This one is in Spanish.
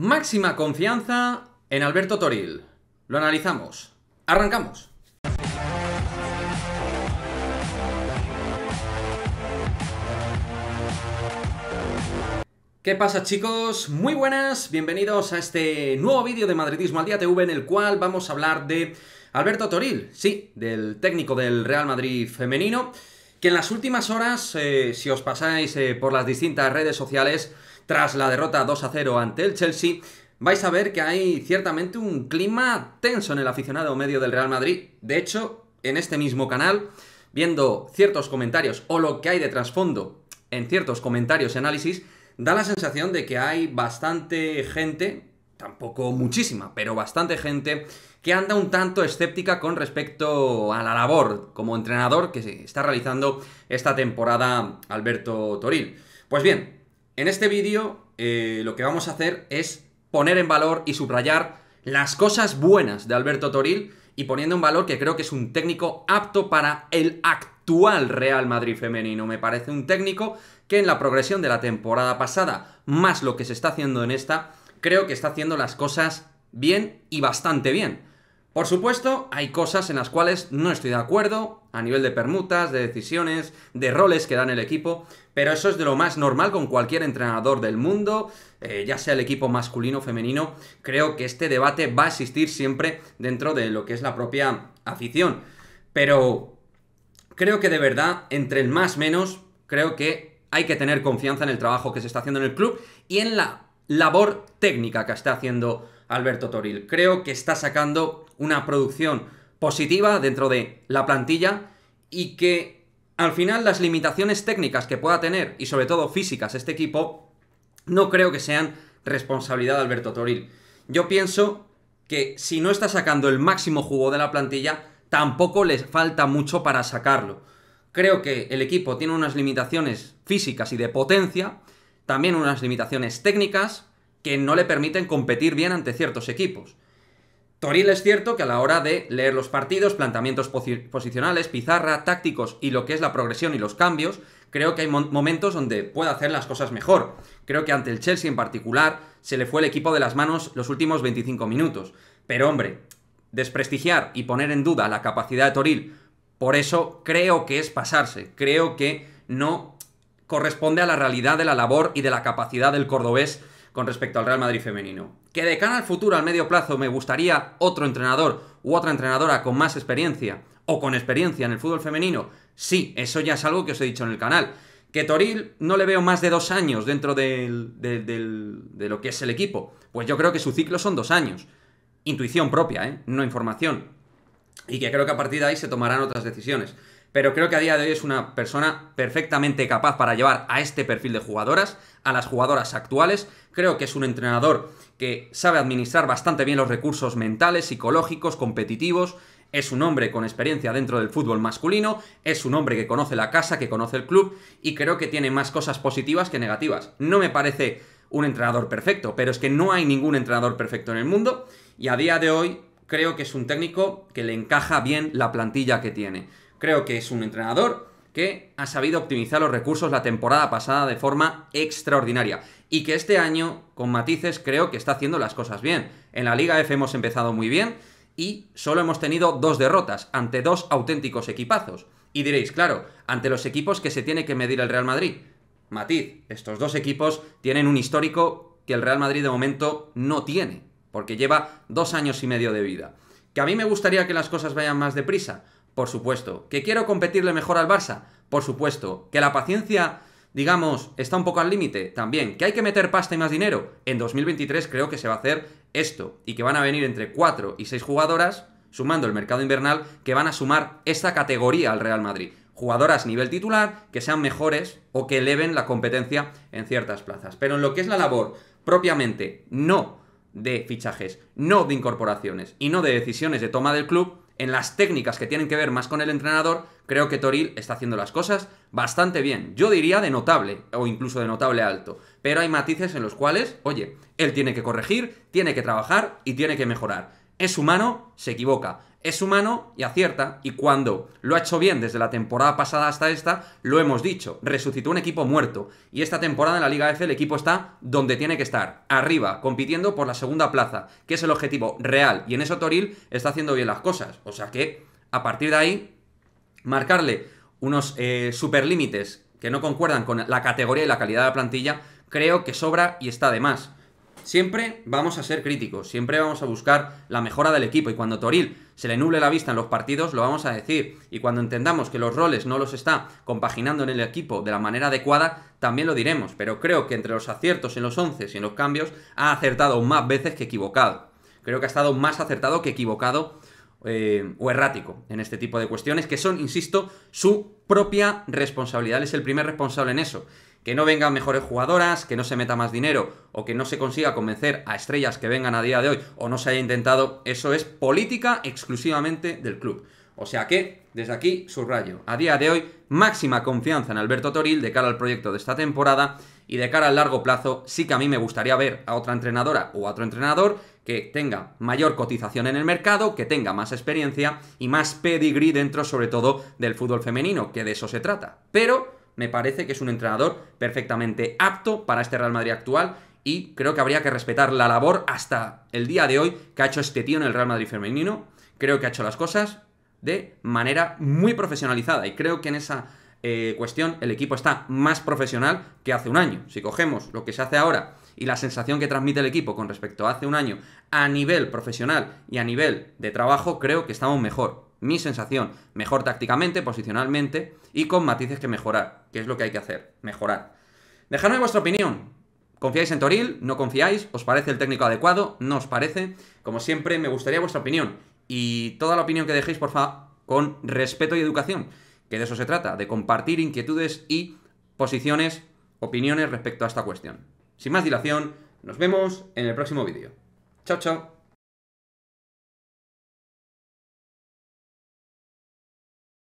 Máxima confianza en Alberto Toril. Lo analizamos. Arrancamos. ¿Qué pasa chicos? Muy buenas, bienvenidos a este nuevo vídeo de Madridismo al Día TV en el cual vamos a hablar de Alberto Toril, sí, del técnico del Real Madrid femenino, que en las últimas horas, eh, si os pasáis eh, por las distintas redes sociales, tras la derrota 2 a 0 ante el Chelsea, vais a ver que hay ciertamente un clima tenso en el aficionado medio del Real Madrid. De hecho, en este mismo canal, viendo ciertos comentarios o lo que hay de trasfondo en ciertos comentarios y análisis, da la sensación de que hay bastante gente, tampoco muchísima, pero bastante gente que anda un tanto escéptica con respecto a la labor como entrenador que está realizando esta temporada Alberto Toril. Pues bien, en este vídeo eh, lo que vamos a hacer es poner en valor y subrayar las cosas buenas de Alberto Toril y poniendo en valor que creo que es un técnico apto para el actual Real Madrid femenino. Me parece un técnico que en la progresión de la temporada pasada, más lo que se está haciendo en esta, creo que está haciendo las cosas bien y bastante bien. Por supuesto, hay cosas en las cuales no estoy de acuerdo, a nivel de permutas, de decisiones, de roles que en el equipo, pero eso es de lo más normal con cualquier entrenador del mundo, eh, ya sea el equipo masculino o femenino, creo que este debate va a existir siempre dentro de lo que es la propia afición. Pero creo que de verdad, entre el más menos, creo que hay que tener confianza en el trabajo que se está haciendo en el club y en la labor técnica que está haciendo Alberto Toril. Creo que está sacando una producción positiva dentro de la plantilla y que al final las limitaciones técnicas que pueda tener y sobre todo físicas este equipo no creo que sean responsabilidad de Alberto Toril. Yo pienso que si no está sacando el máximo jugo de la plantilla, tampoco les falta mucho para sacarlo. Creo que el equipo tiene unas limitaciones físicas y de potencia, también unas limitaciones técnicas, que no le permiten competir bien ante ciertos equipos. Toril es cierto que a la hora de leer los partidos, planteamientos posicionales, pizarra, tácticos y lo que es la progresión y los cambios, creo que hay momentos donde puede hacer las cosas mejor. Creo que ante el Chelsea en particular se le fue el equipo de las manos los últimos 25 minutos. Pero hombre, desprestigiar y poner en duda la capacidad de Toril, por eso creo que es pasarse, creo que no corresponde a la realidad de la labor y de la capacidad del cordobés con respecto al Real Madrid femenino. Que de cara al futuro, al medio plazo, me gustaría otro entrenador u otra entrenadora con más experiencia o con experiencia en el fútbol femenino. Sí, eso ya es algo que os he dicho en el canal. Que Toril no le veo más de dos años dentro de lo que es el equipo. Pues yo creo que su ciclo son dos años. Intuición propia, ¿eh? no información. Y que creo que a partir de ahí se tomarán otras decisiones pero creo que a día de hoy es una persona perfectamente capaz para llevar a este perfil de jugadoras, a las jugadoras actuales. Creo que es un entrenador que sabe administrar bastante bien los recursos mentales, psicológicos, competitivos. Es un hombre con experiencia dentro del fútbol masculino, es un hombre que conoce la casa, que conoce el club y creo que tiene más cosas positivas que negativas. No me parece un entrenador perfecto, pero es que no hay ningún entrenador perfecto en el mundo y a día de hoy creo que es un técnico que le encaja bien la plantilla que tiene. Creo que es un entrenador que ha sabido optimizar los recursos la temporada pasada de forma extraordinaria y que este año, con matices, creo que está haciendo las cosas bien. En la Liga F hemos empezado muy bien y solo hemos tenido dos derrotas ante dos auténticos equipazos. Y diréis, claro, ante los equipos que se tiene que medir el Real Madrid. Matiz, estos dos equipos tienen un histórico que el Real Madrid de momento no tiene, porque lleva dos años y medio de vida. ¿Que a mí me gustaría que las cosas vayan más deprisa? Por supuesto. ¿Que quiero competirle mejor al Barça? Por supuesto. ¿Que la paciencia, digamos, está un poco al límite? También. ¿Que hay que meter pasta y más dinero? En 2023 creo que se va a hacer esto y que van a venir entre 4 y 6 jugadoras, sumando el mercado invernal, que van a sumar esta categoría al Real Madrid jugadoras nivel titular que sean mejores o que eleven la competencia en ciertas plazas. Pero en lo que es la labor propiamente no de fichajes, no de incorporaciones y no de decisiones de toma del club, en las técnicas que tienen que ver más con el entrenador, creo que Toril está haciendo las cosas bastante bien. Yo diría de notable o incluso de notable alto, pero hay matices en los cuales, oye, él tiene que corregir, tiene que trabajar y tiene que mejorar. Es humano, se equivoca. Es humano y acierta. Y cuando lo ha hecho bien desde la temporada pasada hasta esta, lo hemos dicho. Resucitó un equipo muerto. Y esta temporada en la Liga F el equipo está donde tiene que estar. Arriba, compitiendo por la segunda plaza, que es el objetivo real. Y en eso Toril está haciendo bien las cosas. O sea que, a partir de ahí, marcarle unos super eh, superlímites que no concuerdan con la categoría y la calidad de la plantilla, creo que sobra y está de más siempre vamos a ser críticos, siempre vamos a buscar la mejora del equipo y cuando Toril se le nuble la vista en los partidos lo vamos a decir y cuando entendamos que los roles no los está compaginando en el equipo de la manera adecuada también lo diremos, pero creo que entre los aciertos en los 11 y en los cambios ha acertado más veces que equivocado. Creo que ha estado más acertado que equivocado eh, o errático en este tipo de cuestiones que son, insisto, su propia responsabilidad. Él es el primer responsable en eso que no vengan mejores jugadoras, que no se meta más dinero o que no se consiga convencer a estrellas que vengan a día de hoy o no se haya intentado, eso es política exclusivamente del club. O sea que, desde aquí, subrayo, a día de hoy, máxima confianza en Alberto Toril de cara al proyecto de esta temporada y de cara al largo plazo, sí que a mí me gustaría ver a otra entrenadora o a otro entrenador que tenga mayor cotización en el mercado, que tenga más experiencia y más pedigree dentro, sobre todo, del fútbol femenino, que de eso se trata. Pero me parece que es un entrenador perfectamente apto para este Real Madrid actual y creo que habría que respetar la labor hasta el día de hoy que ha hecho este tío en el Real Madrid femenino. Creo que ha hecho las cosas de manera muy profesionalizada y creo que en esa eh, cuestión el equipo está más profesional que hace un año. Si cogemos lo que se hace ahora y la sensación que transmite el equipo con respecto a hace un año a nivel profesional y a nivel de trabajo, creo que estamos mejor mi sensación, mejor tácticamente, posicionalmente y con matices que mejorar, que es lo que hay que hacer, mejorar. Dejadme vuestra opinión. ¿Confiáis en Toril? ¿No confiáis? ¿Os parece el técnico adecuado? ¿No os parece? Como siempre, me gustaría vuestra opinión. Y toda la opinión que dejéis, por favor, con respeto y educación, que de eso se trata, de compartir inquietudes y posiciones, opiniones respecto a esta cuestión. Sin más dilación, nos vemos en el próximo vídeo. Chao, chao.